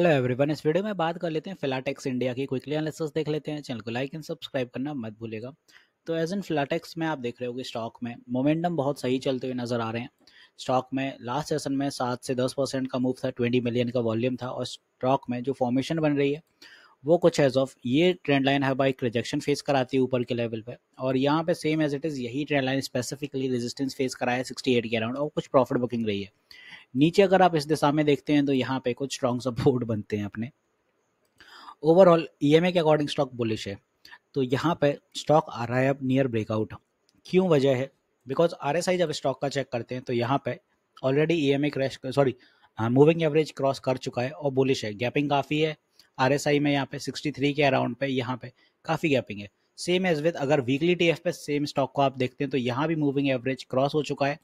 hello everyone इस video में बात कर लेते हैं फिलाटेक्स इंडिया की क्विकली एनालिसिस देख लेते हैं चैनल को लाइक एंड सब्सक्राइब करना मत भूलेगा तो एज इन फिलाटेक्स में आप देख रहे होगे स्टॉक में मोमेंटम बहुत सही चलते हुए नजर आ रहे हैं स्टॉक में लास्ट सेशन में सात से दस परसेंट का मूव था ट्वेंटी मिलियन का वॉल्यूम था और स्टॉक में जो फॉर्मेशन बन रही है वो कुछ एज ऑफ ये ट्रेंड लाइन है बाइक रिजेक्शन फेस कराती है ऊपर के लेवल पे और यहाँ पे सेम एज इट इज़ यही trend line specifically resistance face कराया सिक्सटी एट के अराउंड और कुछ प्रॉफिट बुकिंग रही है नीचे अगर आप इस दिशा में देखते हैं तो यहाँ पे कुछ स्ट्रॉन्ग सपोर्ट बनते हैं अपने ओवरऑल ई e के अकॉर्डिंग स्टॉक बुलिश है तो यहाँ पे स्टॉक आ रहा है अब नियर ब्रेकआउट क्यों वजह है बिकॉज आर एस आई जब स्टॉक का चेक करते हैं तो यहाँ पे already E M crash sorry moving average cross कर चुका है और बुलिश है गैपिंग काफ़ी है आर एस आई में यहाँ पे सिक्सटी थ्री के अराउंड पे यहाँ पे काफ़ी गैपिंग है सेम एज विद अगर वीकली टी एफ पे सेम स्टॉक को आप देखते हैं तो यहाँ भी मूविंग एवरेज क्रॉस हो चुका है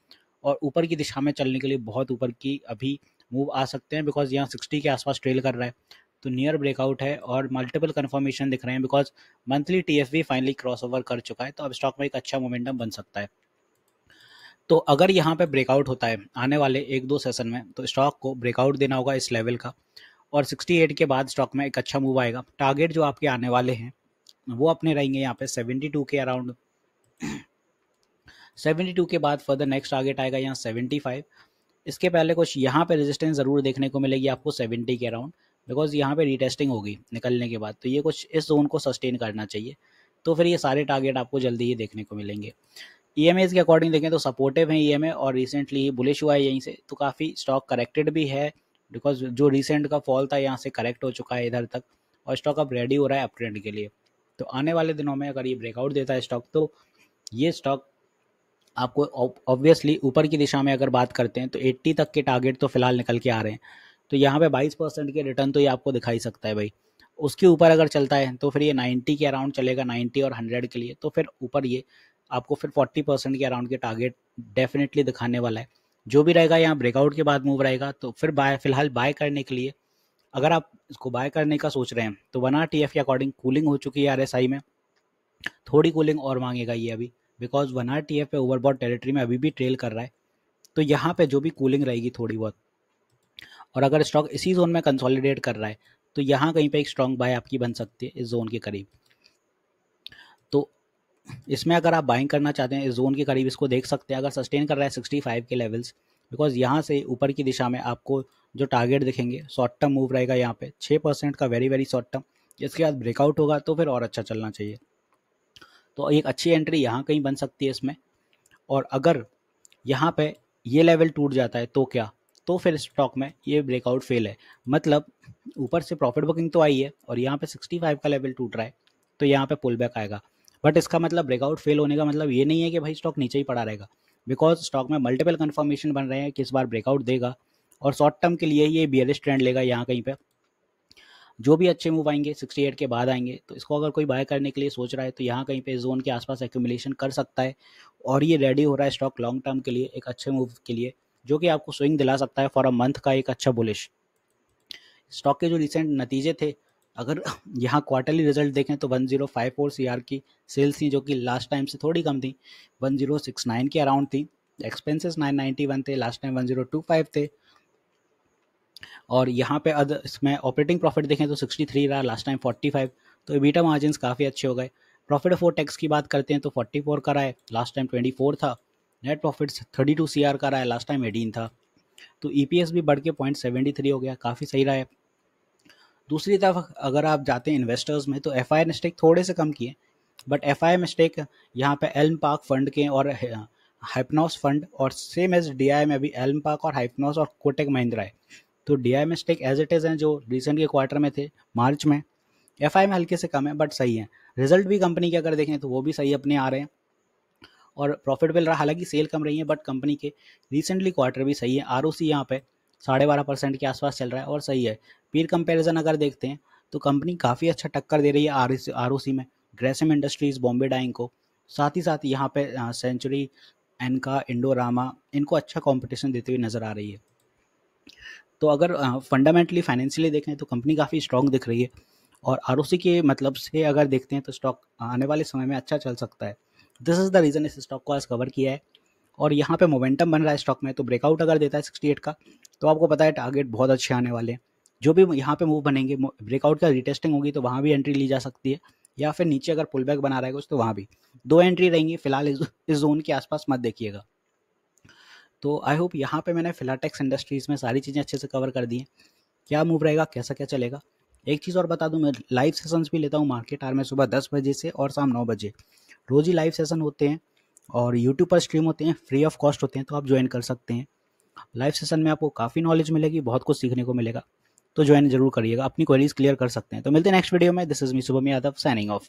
और ऊपर की दिशा में चलने के लिए बहुत ऊपर की अभी मूव आ सकते हैं बिकॉज यहाँ सिक्सटी के आसपास ट्रेल कर रहा है तो नियर ब्रेकआउट है और मल्टीपल कन्फर्मेशन दिख रहे हैं बिकॉज मंथली टी एफ भी फाइनली क्रॉस ओवर कर चुका है तो अब स्टॉक में एक अच्छा मोमेंटम बन सकता है तो अगर यहाँ पे ब्रेकआउट होता है आने वाले एक दो सेशन में तो स्टॉक को ब्रेकआउट देना होगा इस लेवल का और 68 के बाद स्टॉक में एक अच्छा मूव आएगा टारगेट जो आपके आने वाले हैं वो अपने रहेंगे यहाँ पे 72 के अराउंड टू के बाद फर्दर नेक्स्ट टारगेट आएगा यहाँ फाइव इसके पहले कुछ यहाँ पे रेजिस्टेंस ज़रूर देखने को मिलेगी आपको 70 के अराउंड बिकॉज यहाँ पे रीटेस्टिंग होगी निकलने के बाद तो ये कुछ इस जोन को सस्टेन करना चाहिए तो फिर ये सारे टारगेट आपको जल्दी ही देखने को मिलेंगे ई e एम के अकॉर्डिंग देखें तो सपोर्टिव है ई एम और रिसेंटली बुलिश हुआ है यहीं से तो काफ़ी स्टॉक करेक्टेड भी है बिकॉज जो रिसेंट का फॉल था यहाँ से करेक्ट हो चुका है इधर तक और स्टॉक अब रेडी हो रहा है अपट्रेंड के लिए तो आने वाले दिनों में अगर ये ब्रेकआउट देता है स्टॉक तो ये स्टॉक आपको ऑब्वियसली ऊपर की दिशा में अगर बात करते हैं तो 80 तक के टारगेट तो फिलहाल निकल के आ रहे हैं तो यहाँ पे 22 परसेंट के रिटर्न तो ये आपको दिखाई सकता है भाई उसके ऊपर अगर चलता है तो फिर ये 90 के अराउंड चलेगा 90 और 100 के लिए तो फिर ऊपर ये आपको फिर 40 परसेंट के अराउंड के टारगेट डेफिनेटली दिखाने वाला है जो भी रहेगा यहाँ ब्रेकआउट के बाद मूव रहेगा तो फिर बाय फिलहाल बाय करने के लिए अगर आप इसको बाय करने का सोच रहे हैं तो वन आर टी एफ के अकॉर्डिंग कूलिंग हो चुकी है आर एस आई में थोड़ी कूलिंग और मांगेगा ये अभी because one R T F पे ओवरबॉड टेरिटरी में अभी भी ट्रेल कर रहा है तो यहाँ पे जो भी कूलिंग रहेगी थोड़ी बहुत और अगर स्टॉक इसी जोन में कंसोलिडेट कर रहा है तो यहाँ कहीं पे एक स्ट्रॉन्ग बाय आपकी बन सकती है इस जोन के करीब तो इसमें अगर आप बाइंग करना चाहते हैं इस जोन के करीब इसको देख सकते हैं अगर सस्टेन कर रहा है सिक्सटी फाइव के लेवल्स बिकॉज यहाँ से ऊपर की दिशा में आपको जो टारगेट दिखेंगे शॉर्ट टर्म मूव रहेगा यहाँ पे छः परसेंट का वेरी वेरी शॉर्ट टर्म इसके बाद ब्रेकआउट होगा तो फिर और अच्छा चलना चाहिए तो एक अच्छी एंट्री यहाँ कहीं बन सकती है इसमें और अगर यहाँ पे ये लेवल टूट जाता है तो क्या तो फिर स्टॉक में ये ब्रेकआउट फेल है मतलब ऊपर से प्रॉफिट बुकिंग तो आई है और यहाँ पे 65 का लेवल टूट रहा है तो यहाँ पे पुल बैक आएगा बट इसका मतलब ब्रेकआउट फेल होने का मतलब ये नहीं है कि भाई स्टॉक नीचे ही पड़ा रहेगा बिकॉज स्टॉक में मल्टीपल कन्फर्मेशन बन रहे हैं किस बार ब्रेकआउट देगा और शॉर्ट टर्म के लिए ये बियरिश ट्रेंड लेगा यहाँ कहीं पर जो भी अच्छे मूव आएंगे 68 के बाद आएंगे तो इसको अगर कोई बाय करने के लिए सोच रहा है तो यहाँ कहीं पे जोन के आसपास एक्यूमिलेशन कर सकता है और ये रेडी हो रहा है स्टॉक लॉन्ग टर्म के लिए एक अच्छे मूव के लिए जो कि आपको स्विंग दिला सकता है फॉर अ मंथ का एक अच्छा बुलिश स्टॉक के जो रिसेंट नतीजे थे अगर यहाँ क्वार्टरली रिजल्ट देखें तो 1054 आर की सेल्स थी जो कि लास्ट टाइम से थोड़ी कम थी 1069 के अराउंड थी एक्सपेंसेस 991 थे लास्ट टाइम 1025 थे और यहाँ पे अगर इसमें ऑपरेटिंग प्रॉफिट देखें तो 63 रहा लास्ट टाइम 45 तो बीटा मार्जिन काफ़ी अच्छे हो गए प्रॉफिट फोर टैक्स की बात करते हैं तो 44 का रहा है लास्ट टाइम 24 था नेट प्रॉफिट 32 टू का रहा है लास्ट टाइम एटीन था तो ई e भी बढ़ के पॉइंट हो गया काफ़ी सही रहा है दूसरी तरफ अगर आप जाते हैं इन्वेस्टर्स में तो एफ मिस्टेक थोड़े से कम किए बट एफ मिस्टेक यहाँ पर एल्म पार्क फंड के और हाइपनॉस फंड और सेम एज डी में भी एल्म पार्क और हाइपनॉस और कोटेक महिंद्रा है तो डी आई में स्टेक एज इट इज़ हैं जो रिसेंट के क्वार्टर में थे मार्च में एफ में हल्के से कम है बट सही है रिजल्ट भी कंपनी के अगर देखें तो वो भी सही अपने आ रहे हैं और प्रॉफिटेबल रहा हालांकि सेल कम रही है बट कंपनी के रिसेंटली क्वार्टर भी सही है आर ओ सी यहाँ पर साढ़े बारह परसेंट के आसपास चल रहा है और सही है पीर कंपेरिजन अगर देखते हैं तो कंपनी काफ़ी अच्छा टक्कर दे रही है आर आर ओ सी में ग्रेसम इंडस्ट्रीज़ बॉम्बे डाइंग को साथ ही साथ यहाँ पे सेंचुरी एनका इंडोरामा इनको अच्छा कॉम्पिटिशन देते हुए नज़र आ रही है तो अगर फंडामेंटली फाइनेंशियली देखें तो कंपनी काफ़ी स्ट्रांग दिख रही है और आर के मतलब से अगर देखते हैं तो स्टॉक आने वाले समय में अच्छा चल सकता है दिस इज़ द रीज़न इस स्टॉक को आज कवर किया है और यहाँ पे मोमेंटम बन रहा है स्टॉक में तो ब्रेकआउट अगर देता है सिक्सटी का तो आपको पता है टारगेट बहुत अच्छे आने वाले हैं जो भी यहाँ पे मूव बनेंगे ब्रेकआउट का रिटेस्टिंग होगी तो वहाँ भी एंट्री ली जा सकती है या फिर नीचे अगर पुल बैक बना रहेगा उस तो वहाँ भी दो एंट्री रहेंगी फिलहाल इस जोन के आसपास मत देखिएगा तो आई होप यहाँ पे मैंने फिलाटेक्स इंडस्ट्रीज़ में सारी चीज़ें अच्छे से कवर कर दी हैं क्या मूव रहेगा कैसा क्या चलेगा एक चीज़ और बता दूँ मैं लाइव सेशंस भी लेता हूँ मार्केट आर में सुबह दस बजे से और शाम नौ बजे रोज़ ही लाइव सेशन होते हैं और यूट्यूब पर स्ट्रीम होते हैं फ्री ऑफ कॉस्ट होते हैं तो आप ज्वाइन कर सकते हैं लाइव सेशन में आपको काफ़ी नॉलेज मिलेगी बहुत कुछ सीखने को मिलेगा तो ज्वाइन जरूर करिएगा अपनी क्वेरीज क्लियर कर सकते हैं तो मिलते हैं नेक्स्ट वीडियो में this is me Shubham Yadav signing of